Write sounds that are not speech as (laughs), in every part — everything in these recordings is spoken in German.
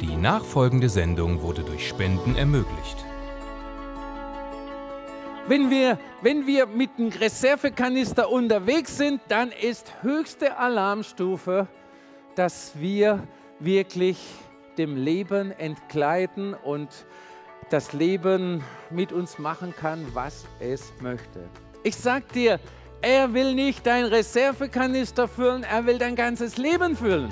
Die nachfolgende Sendung wurde durch Spenden ermöglicht. Wenn wir, wenn wir mit dem Reservekanister unterwegs sind, dann ist höchste Alarmstufe, dass wir wirklich dem Leben entgleiten und das Leben mit uns machen kann, was es möchte. Ich sag dir, er will nicht dein Reservekanister füllen, er will dein ganzes Leben füllen.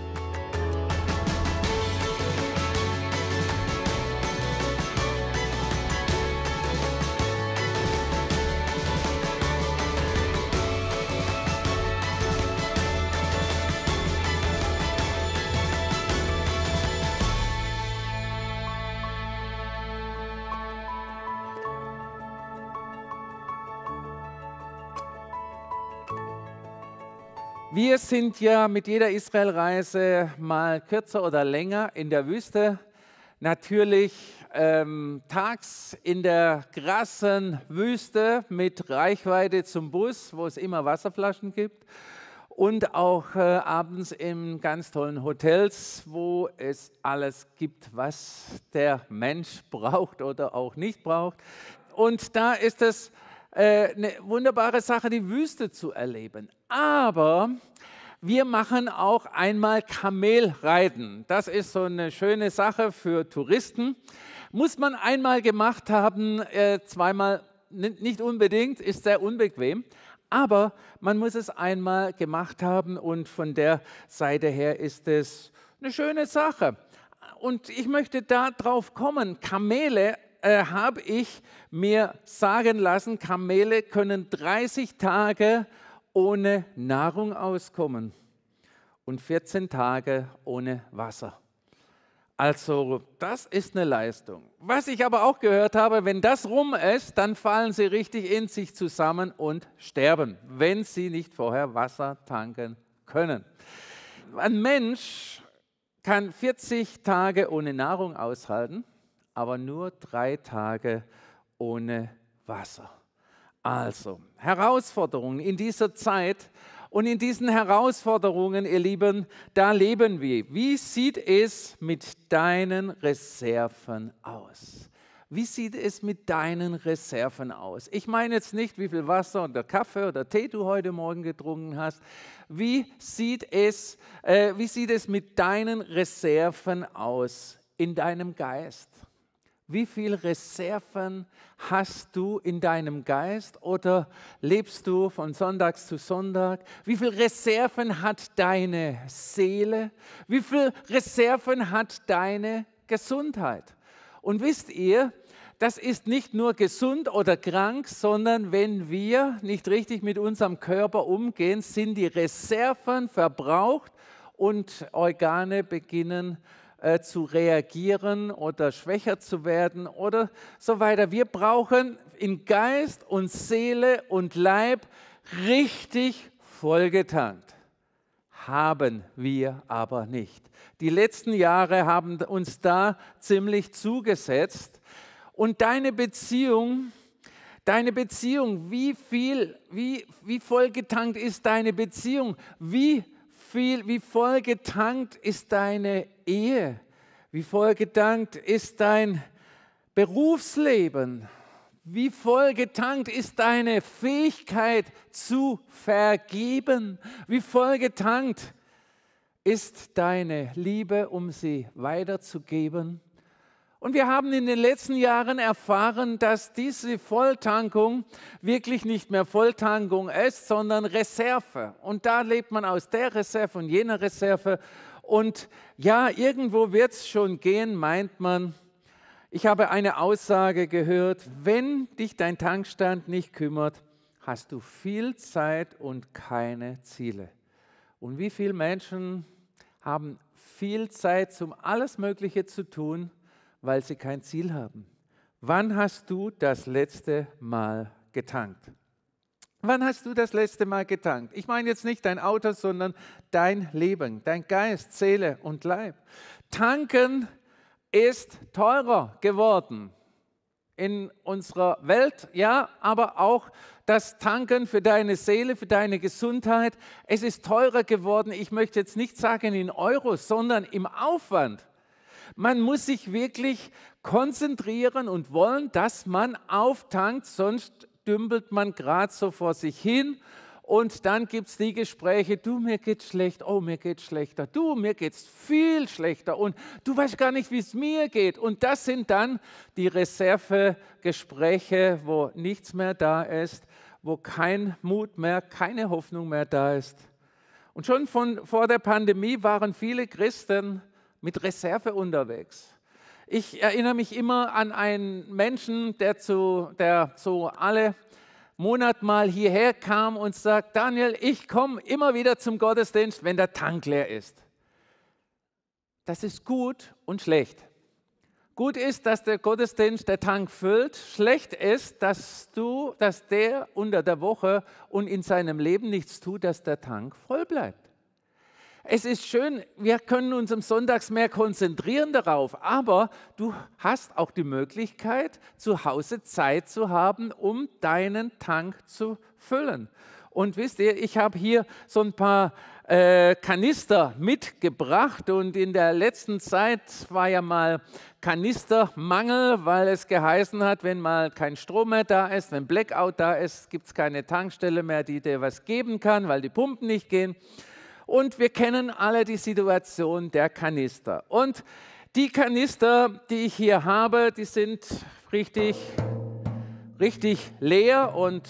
Wir sind ja mit jeder Israelreise mal kürzer oder länger in der Wüste. Natürlich ähm, tags in der krassen Wüste mit Reichweite zum Bus, wo es immer Wasserflaschen gibt. Und auch äh, abends in ganz tollen Hotels, wo es alles gibt, was der Mensch (laughs) braucht oder auch nicht braucht. Und da ist es äh, eine wunderbare Sache, die Wüste zu erleben. Aber wir machen auch einmal Kamelreiten. Das ist so eine schöne Sache für Touristen. Muss man einmal gemacht haben, äh, zweimal nicht unbedingt, ist sehr unbequem. Aber man muss es einmal gemacht haben und von der Seite her ist es eine schöne Sache. Und ich möchte da drauf kommen. Kamele äh, habe ich mir sagen lassen, Kamele können 30 Tage ohne Nahrung auskommen und 14 Tage ohne Wasser. Also das ist eine Leistung. Was ich aber auch gehört habe, wenn das rum ist, dann fallen sie richtig in sich zusammen und sterben, wenn sie nicht vorher Wasser tanken können. Ein Mensch kann 40 Tage ohne Nahrung aushalten, aber nur drei Tage ohne Wasser. Also, Herausforderungen in dieser Zeit und in diesen Herausforderungen, ihr Lieben, da leben wir. Wie sieht es mit deinen Reserven aus? Wie sieht es mit deinen Reserven aus? Ich meine jetzt nicht, wie viel Wasser oder Kaffee oder Tee du heute Morgen getrunken hast. Wie sieht es, äh, wie sieht es mit deinen Reserven aus in deinem Geist? Wie viele Reserven hast du in deinem Geist oder lebst du von Sonntag zu Sonntag? Wie viele Reserven hat deine Seele? Wie viele Reserven hat deine Gesundheit? Und wisst ihr, das ist nicht nur gesund oder krank, sondern wenn wir nicht richtig mit unserem Körper umgehen, sind die Reserven verbraucht und Organe beginnen äh, zu reagieren oder schwächer zu werden oder so weiter. Wir brauchen in Geist und Seele und Leib richtig vollgetankt. Haben wir aber nicht. Die letzten Jahre haben uns da ziemlich zugesetzt. Und deine Beziehung, deine Beziehung, wie viel, wie, wie vollgetankt ist deine Beziehung? Wie viel, wie voll getankt ist deine Ehe? Wie voll getankt ist dein Berufsleben? Wie voll getankt ist deine Fähigkeit zu vergeben? Wie voll getankt ist deine Liebe, um sie weiterzugeben? Und wir haben in den letzten Jahren erfahren, dass diese Volltankung wirklich nicht mehr Volltankung ist, sondern Reserve. Und da lebt man aus der Reserve und jener Reserve. Und ja, irgendwo wird es schon gehen, meint man. Ich habe eine Aussage gehört, wenn dich dein Tankstand nicht kümmert, hast du viel Zeit und keine Ziele. Und wie viele Menschen haben viel Zeit, um alles Mögliche zu tun, weil sie kein Ziel haben. Wann hast du das letzte Mal getankt? Wann hast du das letzte Mal getankt? Ich meine jetzt nicht dein Auto, sondern dein Leben, dein Geist, Seele und Leib. Tanken ist teurer geworden in unserer Welt, ja, aber auch das Tanken für deine Seele, für deine Gesundheit. Es ist teurer geworden, ich möchte jetzt nicht sagen in Euro, sondern im Aufwand. Man muss sich wirklich konzentrieren und wollen, dass man auftankt, sonst dümpelt man gerade so vor sich hin. Und dann gibt es die Gespräche, du, mir geht's schlecht, oh, mir geht's schlechter, du, mir geht's viel schlechter und du weißt gar nicht, wie es mir geht. Und das sind dann die Reservegespräche, wo nichts mehr da ist, wo kein Mut mehr, keine Hoffnung mehr da ist. Und schon von, vor der Pandemie waren viele Christen mit Reserve unterwegs. Ich erinnere mich immer an einen Menschen, der, zu, der so alle Monat mal hierher kam und sagt, Daniel, ich komme immer wieder zum Gottesdienst, wenn der Tank leer ist. Das ist gut und schlecht. Gut ist, dass der Gottesdienst der Tank füllt. Schlecht ist, dass du, dass der unter der Woche und in seinem Leben nichts tut, dass der Tank voll bleibt es ist schön, wir können uns am Sonntags mehr konzentrieren darauf, aber du hast auch die Möglichkeit, zu Hause Zeit zu haben, um deinen Tank zu füllen. Und wisst ihr, ich habe hier so ein paar äh, Kanister mitgebracht und in der letzten Zeit war ja mal Kanistermangel, weil es geheißen hat, wenn mal kein Strom mehr da ist, wenn Blackout da ist, gibt es keine Tankstelle mehr, die dir was geben kann, weil die Pumpen nicht gehen. Und wir kennen alle die Situation der Kanister. Und die Kanister, die ich hier habe, die sind richtig, richtig leer und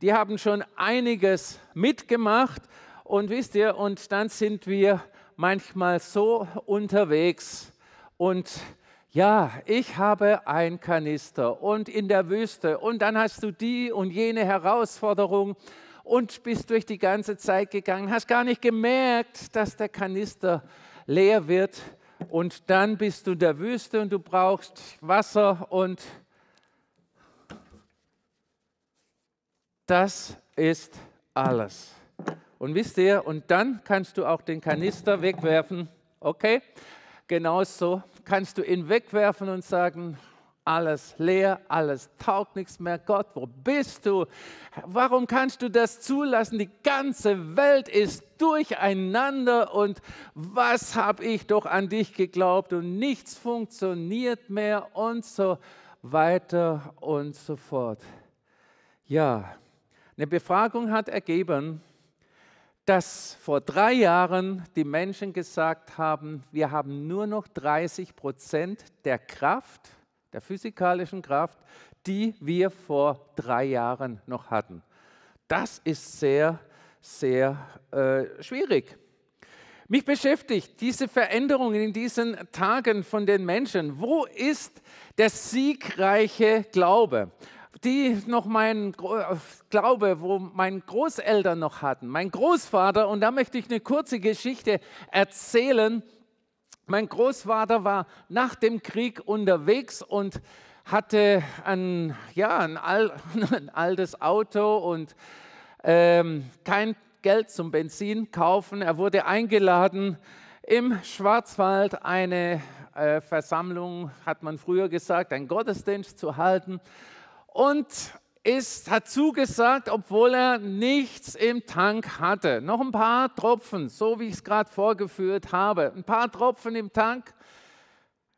die haben schon einiges mitgemacht. Und wisst ihr, und dann sind wir manchmal so unterwegs und ja, ich habe ein Kanister und in der Wüste und dann hast du die und jene Herausforderung und bist durch die ganze Zeit gegangen, hast gar nicht gemerkt, dass der Kanister leer wird und dann bist du in der Wüste und du brauchst Wasser und das ist alles. Und wisst ihr, und dann kannst du auch den Kanister wegwerfen, okay? Genauso kannst du ihn wegwerfen und sagen, alles leer, alles taugt nichts mehr. Gott, wo bist du? Warum kannst du das zulassen? Die ganze Welt ist durcheinander und was habe ich doch an dich geglaubt und nichts funktioniert mehr und so weiter und so fort. Ja, eine Befragung hat ergeben, dass vor drei Jahren die Menschen gesagt haben, wir haben nur noch 30 Prozent der Kraft, der physikalischen Kraft, die wir vor drei Jahren noch hatten. Das ist sehr, sehr äh, schwierig. Mich beschäftigt diese Veränderungen in diesen Tagen von den Menschen. Wo ist der siegreiche Glaube? die noch mein Glaube, wo meine Großeltern noch hatten, mein Großvater. Und da möchte ich eine kurze Geschichte erzählen mein Großvater war nach dem Krieg unterwegs und hatte ein, ja, ein, Al (laughs) ein altes Auto und ähm, kein Geld zum Benzin kaufen. Er wurde eingeladen im Schwarzwald eine äh, Versammlung, hat man früher gesagt, ein Gottesdienst zu halten. Und ist, hat zugesagt, obwohl er nichts im Tank hatte. Noch ein paar Tropfen, so wie ich es gerade vorgeführt habe. Ein paar Tropfen im Tank.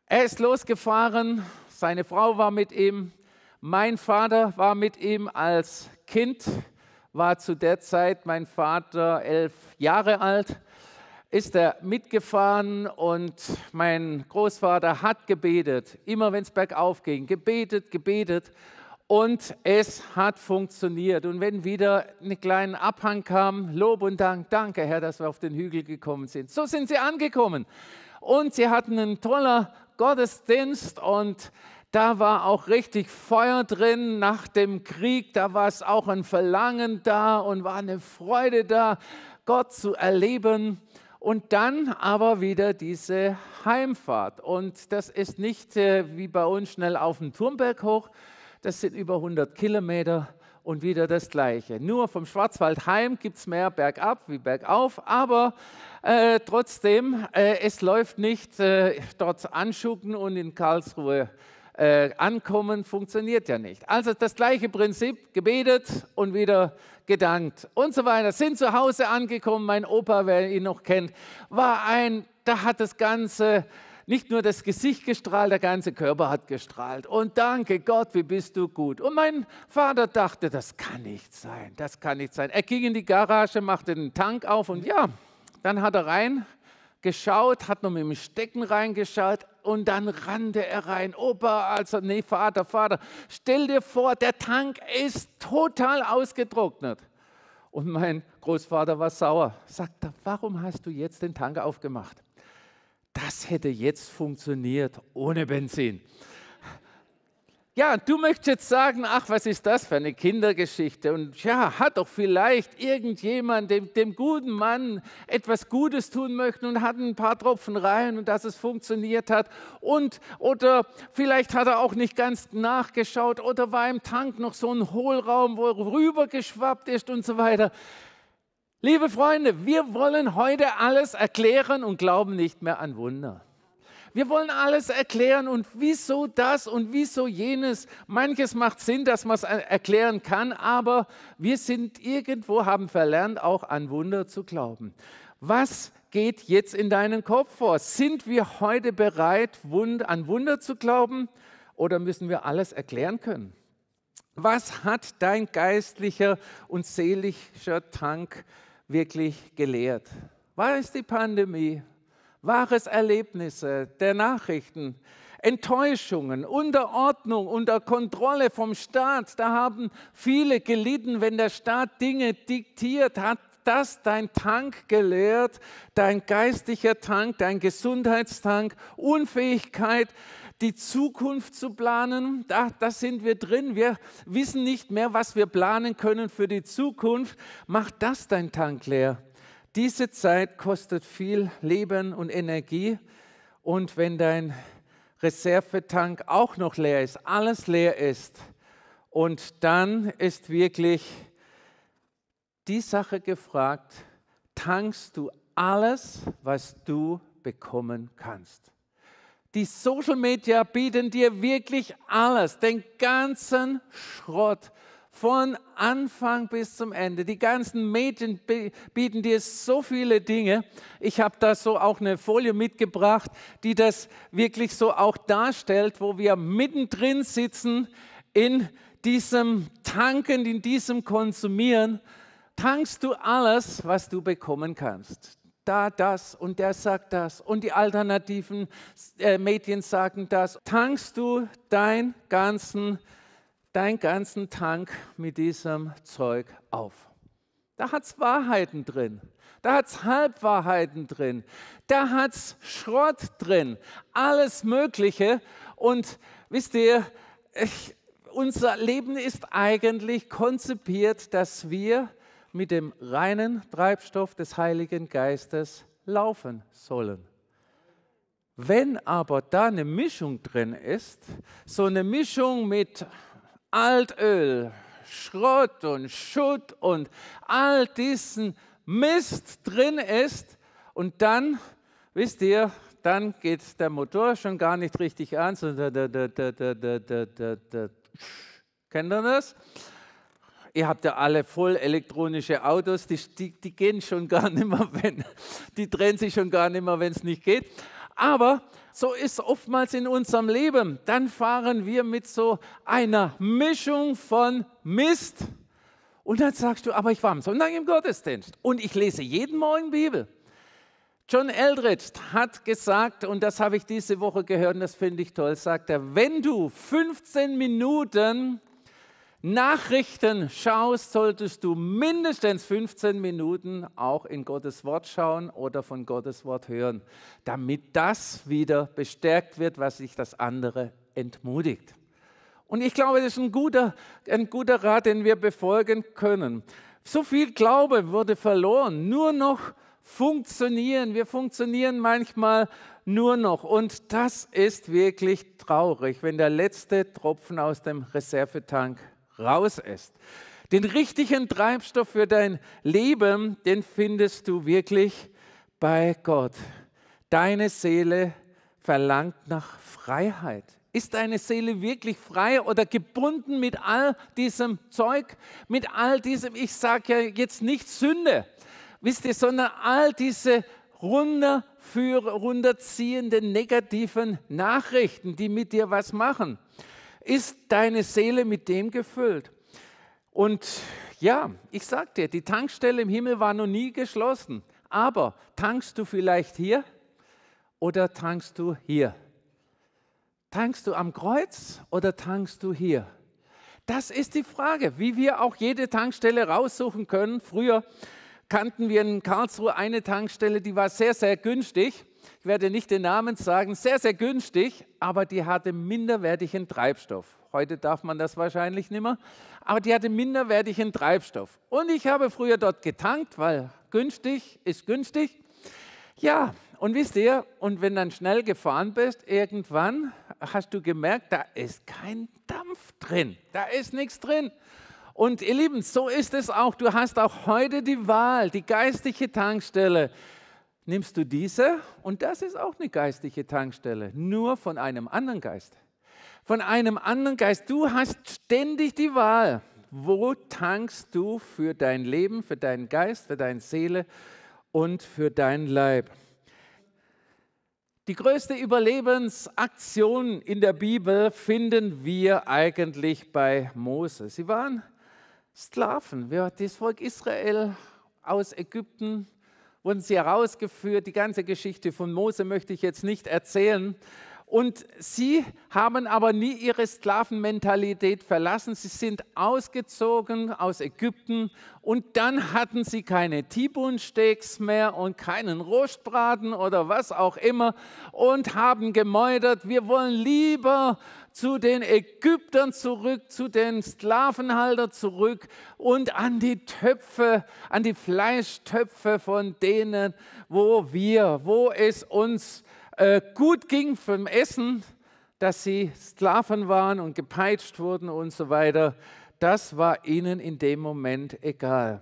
Er ist losgefahren, seine Frau war mit ihm, mein Vater war mit ihm als Kind, war zu der Zeit mein Vater elf Jahre alt, ist er mitgefahren und mein Großvater hat gebetet, immer wenn es bergauf ging, gebetet, gebetet. Und es hat funktioniert. Und wenn wieder einen kleinen Abhang kam, Lob und Dank, danke Herr, dass wir auf den Hügel gekommen sind. So sind sie angekommen. Und sie hatten einen tollen Gottesdienst und da war auch richtig Feuer drin nach dem Krieg. Da war es auch ein Verlangen da und war eine Freude da, Gott zu erleben. Und dann aber wieder diese Heimfahrt. Und das ist nicht äh, wie bei uns schnell auf den Turmberg hoch, das sind über 100 Kilometer und wieder das Gleiche. Nur vom Schwarzwald heim gibt es mehr bergab wie bergauf, aber äh, trotzdem, äh, es läuft nicht äh, dort anschucken und in Karlsruhe äh, ankommen, funktioniert ja nicht. Also das gleiche Prinzip, gebetet und wieder gedankt und so weiter. Sind zu Hause angekommen, mein Opa, wer ihn noch kennt, war ein, da hat das Ganze nicht nur das Gesicht gestrahlt, der ganze Körper hat gestrahlt. Und danke Gott, wie bist du gut. Und mein Vater dachte, das kann nicht sein, das kann nicht sein. Er ging in die Garage, machte den Tank auf und ja, dann hat er rein geschaut, hat noch mit dem Stecken reingeschaut und dann rannte er rein. Opa, also nee, Vater, Vater, stell dir vor, der Tank ist total ausgetrocknet. Und mein Großvater war sauer, Sagt er, warum hast du jetzt den Tank aufgemacht? das hätte jetzt funktioniert ohne Benzin. Ja, du möchtest jetzt sagen, ach, was ist das für eine Kindergeschichte? Und ja, hat doch vielleicht irgendjemand dem, dem guten Mann etwas Gutes tun möchten und hat ein paar Tropfen rein und dass es funktioniert hat. Und oder vielleicht hat er auch nicht ganz nachgeschaut oder war im Tank noch so ein Hohlraum, wo er rübergeschwappt ist und so weiter. Liebe Freunde, wir wollen heute alles erklären und glauben nicht mehr an Wunder. Wir wollen alles erklären und wieso das und wieso jenes. Manches macht Sinn, dass man es erklären kann, aber wir sind irgendwo, haben verlernt, auch an Wunder zu glauben. Was geht jetzt in deinen Kopf vor? Sind wir heute bereit, an Wunder zu glauben oder müssen wir alles erklären können? Was hat dein geistlicher und seelischer Tank wirklich gelehrt? War es die Pandemie? War es Erlebnisse der Nachrichten? Enttäuschungen, Unterordnung, unter Kontrolle vom Staat. Da haben viele gelitten, wenn der Staat Dinge diktiert hat. Das dein Tank gelehrt, dein geistiger Tank, dein Gesundheitstank, Unfähigkeit, die Zukunft zu planen. Da, da sind wir drin. Wir wissen nicht mehr, was wir planen können für die Zukunft. Mach das dein Tank leer. Diese Zeit kostet viel Leben und Energie. Und wenn dein Reservetank auch noch leer ist, alles leer ist, und dann ist wirklich die Sache gefragt, tankst du alles, was du bekommen kannst. Die Social Media bieten dir wirklich alles, den ganzen Schrott, von Anfang bis zum Ende. Die ganzen Medien bieten dir so viele Dinge. Ich habe da so auch eine Folie mitgebracht, die das wirklich so auch darstellt, wo wir mittendrin sitzen in diesem Tanken, in diesem Konsumieren. Tankst du alles, was du bekommen kannst da das und der sagt das und die alternativen äh, Medien sagen das. Tankst du deinen ganzen, dein ganzen Tank mit diesem Zeug auf? Da hat es Wahrheiten drin. Da hat es Halbwahrheiten drin. Da hat es Schrott drin. Alles Mögliche. Und wisst ihr, ich, unser Leben ist eigentlich konzipiert, dass wir mit dem reinen Treibstoff des Heiligen Geistes laufen sollen. Wenn aber da eine Mischung drin ist, so eine Mischung mit Altöl, Schrott und Schutt und all diesen Mist drin ist, und dann, wisst ihr, dann geht der Motor schon gar nicht richtig an, sondern da, da, da, da, da, da, da, da. kennt ihr das? ihr habt ja alle voll elektronische Autos, die, die, die gehen schon (laughs) gar nicht mehr, wenn, die drehen sich schon gar nicht mehr, wenn es nicht geht. Aber so ist es oftmals in unserem Leben. Dann fahren wir mit so einer Mischung von Mist. Und dann sagst du, aber ich war am Sonntag im Gottesdienst und ich lese jeden Morgen Bibel. John Eldridge hat gesagt, und das habe ich diese Woche gehört und das finde ich toll, sagt er, wenn du 15 Minuten Nachrichten schaust, solltest du mindestens 15 Minuten auch in Gottes Wort schauen oder von Gottes Wort hören, damit das wieder bestärkt wird, was sich das andere entmutigt. Und ich glaube, das ist ein guter, ein guter Rat, den wir befolgen können. So viel Glaube wurde verloren, nur noch funktionieren. Wir funktionieren manchmal nur noch. Und das ist wirklich traurig, wenn der letzte Tropfen aus dem Reservetank raus ist. Den richtigen Treibstoff für dein Leben, den findest du wirklich bei Gott. Deine Seele verlangt nach Freiheit. Ist deine Seele wirklich frei oder gebunden mit all diesem Zeug, mit all diesem, ich sage ja jetzt nicht Sünde, wisst ihr, sondern all diese runterführ, runterziehenden negativen Nachrichten, die mit dir was machen ist deine Seele mit dem gefüllt. Und ja, ich sag dir, die Tankstelle im Himmel war noch nie geschlossen. Aber tankst du vielleicht hier oder tankst du hier? Tankst du am Kreuz oder tankst du hier? Das ist die Frage, wie wir auch jede Tankstelle raussuchen können. Früher kannten wir in Karlsruhe eine Tankstelle, die war sehr, sehr günstig ich werde nicht den Namen sagen, sehr, sehr günstig, aber die hatte minderwertigen Treibstoff. Heute darf man das wahrscheinlich nicht mehr, aber die hatte minderwertigen Treibstoff. Und ich habe früher dort getankt, weil günstig ist günstig. Ja, und wisst ihr, und wenn dann schnell gefahren bist, irgendwann hast du gemerkt, da ist kein Dampf drin, da ist nichts drin. Und ihr Lieben, so ist es auch. Du hast auch heute die Wahl, die geistige Tankstelle, nimmst du diese und das ist auch eine geistliche Tankstelle, nur von einem anderen Geist. Von einem anderen Geist. Du hast ständig die Wahl. Wo tankst du für dein Leben, für deinen Geist, für deine Seele und für deinen Leib? Die größte Überlebensaktion in der Bibel finden wir eigentlich bei Mose. Sie waren Sklaven. Das Volk Israel aus Ägypten wurden sie herausgeführt. Die ganze Geschichte von Mose möchte ich jetzt nicht erzählen. Und sie haben aber nie ihre Sklavenmentalität verlassen. Sie sind ausgezogen aus Ägypten und dann hatten sie keine Tibunsteaks mehr und keinen Rostbraten oder was auch immer und haben gemeutert, wir wollen lieber zu den Ägyptern zurück, zu den Sklavenhaltern zurück und an die Töpfe, an die Fleischtöpfe von denen, wo wir, wo es uns äh, gut ging vom Essen, dass sie Sklaven waren und gepeitscht wurden und so weiter. Das war ihnen in dem Moment egal.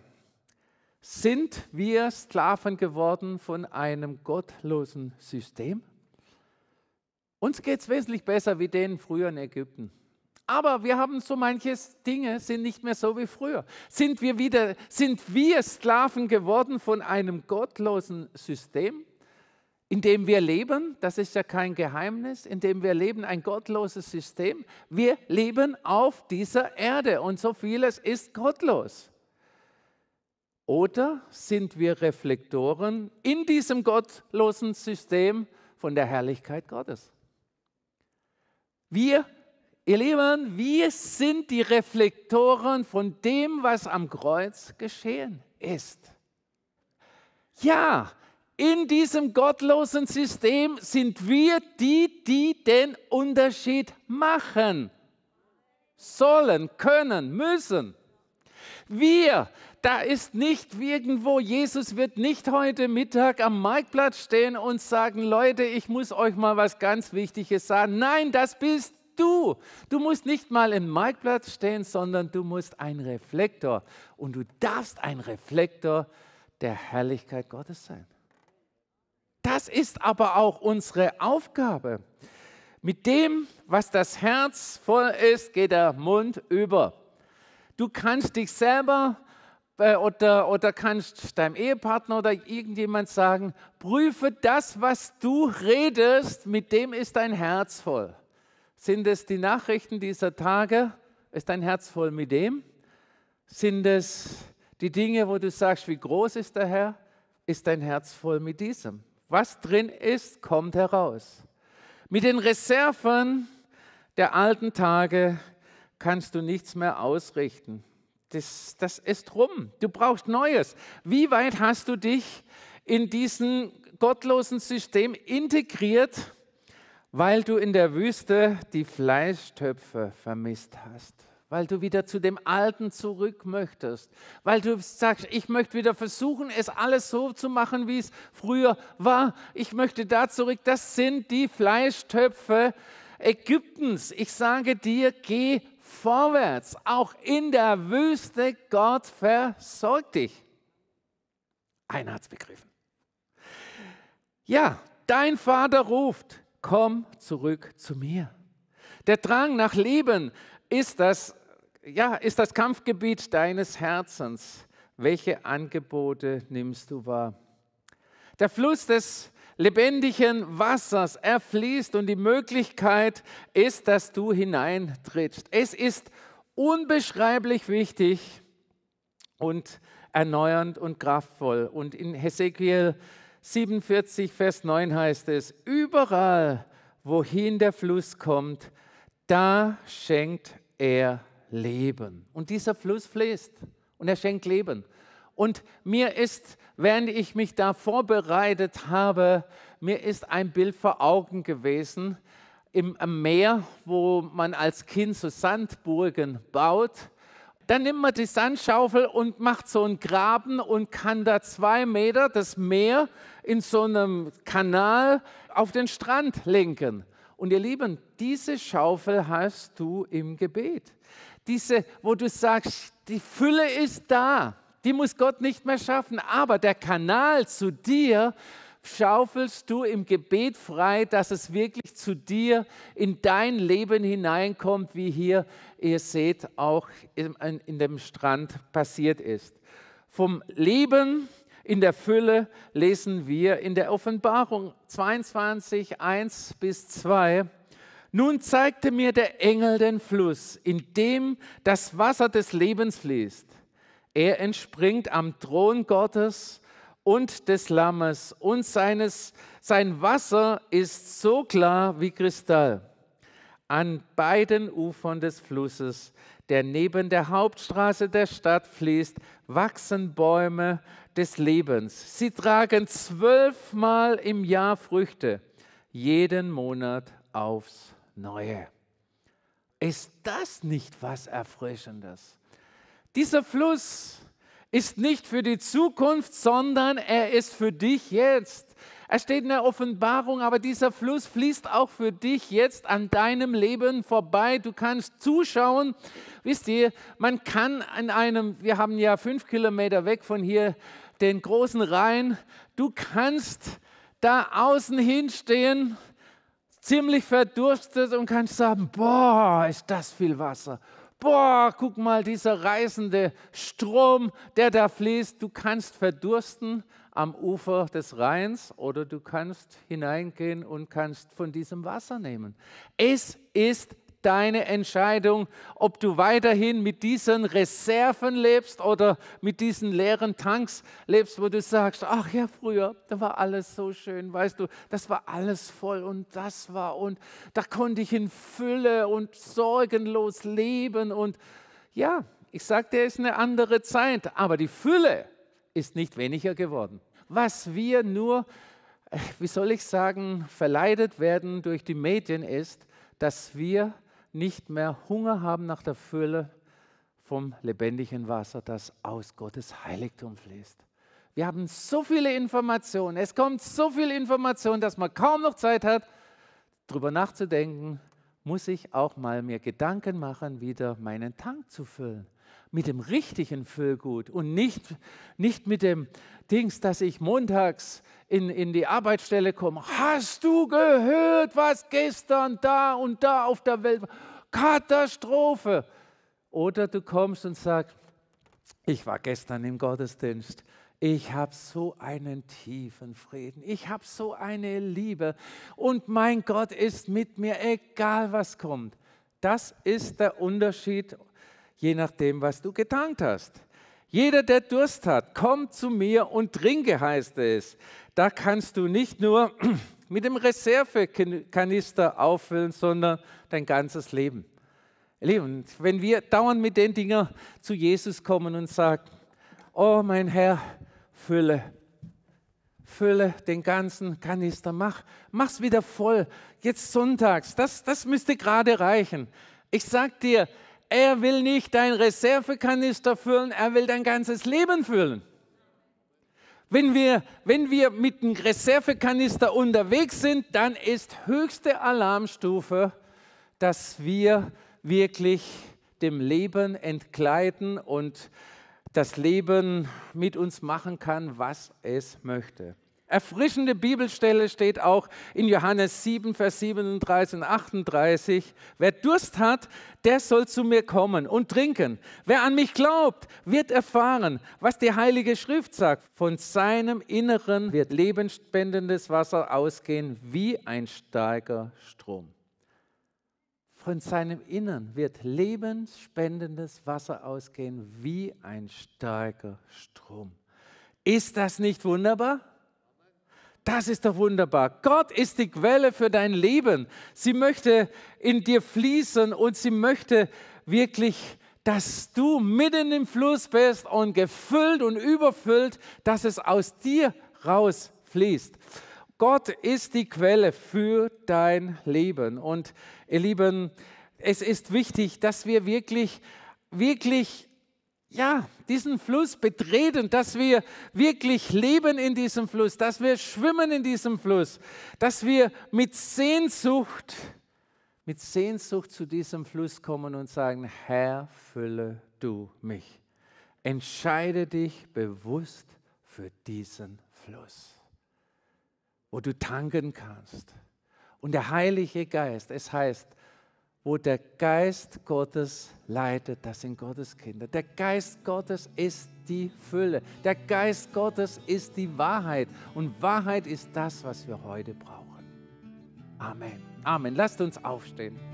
Sind wir Sklaven geworden von einem gottlosen System? Uns geht es wesentlich besser wie denen früher in Ägypten. Aber wir haben so manches Dinge sind nicht mehr so wie früher. Sind wir wieder, sind wir Sklaven geworden von einem gottlosen System, in dem wir leben? Das ist ja kein Geheimnis, in dem wir leben, ein gottloses System. Wir leben auf dieser Erde und so vieles ist gottlos. Oder sind wir Reflektoren in diesem gottlosen System von der Herrlichkeit Gottes? Wir, ihr Lieben, wir sind die Reflektoren von dem, was am Kreuz geschehen ist. Ja, in diesem gottlosen System sind wir die, die den Unterschied machen sollen, können, müssen. Wir da ist nicht irgendwo, Jesus wird nicht heute Mittag am Marktplatz stehen und sagen, Leute, ich muss euch mal was ganz Wichtiges sagen. Nein, das bist du. Du musst nicht mal im Marktplatz stehen, sondern du musst ein Reflektor. Und du darfst ein Reflektor der Herrlichkeit Gottes sein. Das ist aber auch unsere Aufgabe. Mit dem, was das Herz voll ist, geht der Mund über. Du kannst dich selber äh, oder, oder kannst deinem Ehepartner oder irgendjemand sagen, prüfe das, was du redest, mit dem ist dein Herz voll. Sind es die Nachrichten dieser Tage? Ist dein Herz voll mit dem? Sind es die Dinge, wo du sagst, wie groß ist der Herr? Ist dein Herz voll mit diesem? Was drin ist, kommt heraus. Mit den Reserven der alten Tage kannst du nichts mehr ausrichten das, das ist rum. Du brauchst Neues. Wie weit hast du dich in diesem gottlosen System integriert, weil du in der Wüste die Fleischtöpfe vermisst hast? Weil du wieder zu dem Alten zurück möchtest? Weil du sagst, ich möchte wieder versuchen, es alles so zu machen, wie es früher war. Ich möchte da zurück. Das sind die Fleischtöpfe Ägyptens. Ich sage dir, geh vorwärts. Auch in der Wüste, Gott versorgt dich. Einer hat es begriffen. Ja, dein Vater ruft, komm zurück zu mir. Der Drang nach Leben ist das, ja, ist das Kampfgebiet deines Herzens. Welche Angebote nimmst du wahr? Der Fluss des lebendigen Wassers Er fließt und die Möglichkeit ist, dass du hineintrittst. Es ist unbeschreiblich wichtig und erneuernd und kraftvoll. Und in Hesekiel 47, Vers 9 heißt es, überall, wohin der Fluss kommt, da schenkt er Leben. Und dieser Fluss fließt und er schenkt Leben. Und mir ist, während ich mich da vorbereitet habe, mir ist ein Bild vor Augen gewesen im Meer, wo man als Kind so Sandburgen baut. Dann nimmt man die Sandschaufel und macht so einen Graben und kann da zwei Meter das Meer in so einem Kanal auf den Strand lenken. Und ihr Lieben, diese Schaufel hast du im Gebet. Diese, wo du sagst, die Fülle ist da. Die muss Gott nicht mehr schaffen, aber der Kanal zu dir schaufelst du im Gebet frei, dass es wirklich zu dir in dein Leben hineinkommt, wie hier, ihr seht, auch in, in dem Strand passiert ist. Vom Leben in der Fülle lesen wir in der Offenbarung 22, 1 bis 2. Nun zeigte mir der Engel den Fluss, in dem das Wasser des Lebens fließt er entspringt am Thron Gottes und des Lammes und seines, sein Wasser ist so klar wie Kristall. An beiden Ufern des Flusses, der neben der Hauptstraße der Stadt fließt, wachsen Bäume des Lebens. Sie tragen zwölfmal im Jahr Früchte, jeden Monat aufs Neue. Ist das nicht was Erfrischendes? Dieser Fluss ist nicht für die Zukunft, sondern er ist für dich jetzt. Er steht in der Offenbarung, aber dieser Fluss fließt auch für dich jetzt an deinem Leben vorbei. Du kannst zuschauen. Wisst ihr, man kann an einem, wir haben ja fünf Kilometer weg von hier, den großen Rhein. Du kannst da außen hinstehen, ziemlich verdurstet und kannst sagen, boah, ist das viel Wasser boah, guck mal, dieser reißende Strom, der da fließt. Du kannst verdursten am Ufer des Rheins oder du kannst hineingehen und kannst von diesem Wasser nehmen. Es ist deine Entscheidung, ob du weiterhin mit diesen Reserven lebst oder mit diesen leeren Tanks lebst, wo du sagst, ach ja, früher, da war alles so schön, weißt du, das war alles voll und das war und da konnte ich in Fülle und sorgenlos leben und ja, ich sagte, es ist eine andere Zeit, aber die Fülle ist nicht weniger geworden. Was wir nur, äh, wie soll ich sagen, verleitet werden durch die Medien ist, dass wir nicht mehr Hunger haben nach der Fülle vom lebendigen Wasser, das aus Gottes Heiligtum fließt. Wir haben so viele Informationen, es kommt so viel Information, dass man kaum noch Zeit hat, darüber nachzudenken, muss ich auch mal mir Gedanken machen, wieder meinen Tank zu füllen mit dem richtigen Füllgut und nicht, nicht mit dem Dings, dass ich montags in, in die Arbeitsstelle komme. Hast du gehört, was gestern da und da auf der Welt war? Katastrophe! Oder du kommst und sagst, ich war gestern im Gottesdienst. Ich habe so einen tiefen Frieden. Ich habe so eine Liebe. Und mein Gott ist mit mir, egal was kommt. Das ist der Unterschied je nachdem, was du getankt hast. Jeder, der Durst hat, komm zu mir und trinke, heißt es. Da kannst du nicht nur (clears throat) mit dem Reservekanister auffüllen, sondern dein ganzes Leben. Lieben, wenn wir dauernd mit den Dingen zu Jesus kommen und sagen, oh mein Herr, fülle, fülle den ganzen Kanister, mach, mach's wieder voll, jetzt sonntags, das, das müsste gerade reichen. Ich sag dir, er will nicht dein Reservekanister füllen, er will dein ganzes Leben füllen. Wenn wir, wenn wir mit dem Reservekanister unterwegs sind, dann ist höchste Alarmstufe, dass wir wirklich dem Leben entgleiten und das Leben mit uns machen kann, was es möchte. Erfrischende Bibelstelle steht auch in Johannes 7, Vers 37 und 38. Wer Durst hat, der soll zu mir kommen und trinken. Wer an mich glaubt, wird erfahren, was die Heilige Schrift sagt. Von seinem Inneren wird lebensspendendes Wasser ausgehen wie ein starker Strom. Von seinem Inneren wird lebensspendendes Wasser ausgehen wie ein starker Strom. Ist das nicht wunderbar? Das ist doch wunderbar. Gott ist die Quelle für dein Leben. Sie möchte in dir fließen und sie möchte wirklich, dass du mitten im Fluss bist und gefüllt und überfüllt, dass es aus dir rausfließt. Gott ist die Quelle für dein Leben. Und ihr Lieben, es ist wichtig, dass wir wirklich, wirklich ja, diesen Fluss betreten, dass wir wirklich leben in diesem Fluss, dass wir schwimmen in diesem Fluss, dass wir mit Sehnsucht, mit Sehnsucht zu diesem Fluss kommen und sagen, Herr, fülle du mich. Entscheide dich bewusst für diesen Fluss, wo du tanken kannst. Und der Heilige Geist, es heißt, wo der Geist Gottes leitet, das sind Gottes Kinder. Der Geist Gottes ist die Fülle. Der Geist Gottes ist die Wahrheit. Und Wahrheit ist das, was wir heute brauchen. Amen. Amen. Lasst uns aufstehen.